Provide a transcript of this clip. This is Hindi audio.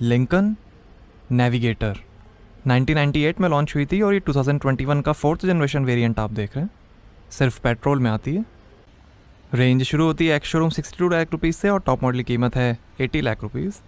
लिंकन नेविगेटर 1998 में लॉन्च हुई थी और ये 2021 का फोर्थ जनरेशन वेरिएंट आप देख रहे हैं सिर्फ पेट्रोल में आती है रेंज शुरू होती है ex showroom sixty two lakh rupees से और टॉप मॉडल की कीमत है एटी लाख रुपीज़